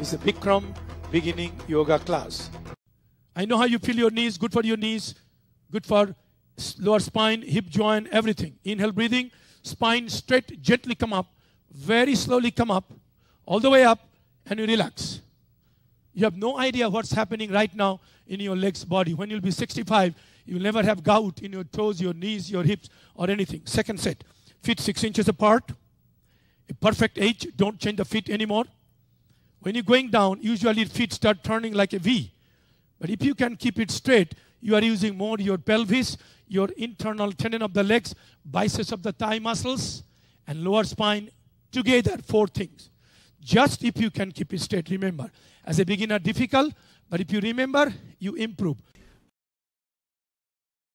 It's a Bikram beginning yoga class. I know how you feel your knees, good for your knees, good for lower spine, hip joint, everything. Inhale, breathing, spine straight, gently come up, very slowly come up, all the way up, and you relax. You have no idea what's happening right now in your legs, body. When you'll be 65, you'll never have gout in your toes, your knees, your hips, or anything. Second set, feet six inches apart, a perfect age, don't change the feet anymore. When you're going down, usually feet start turning like a V. But if you can keep it straight, you are using more your pelvis, your internal tendon of the legs, biceps of the thigh muscles, and lower spine together, four things. Just if you can keep it straight, remember. As a beginner, difficult, but if you remember, you improve.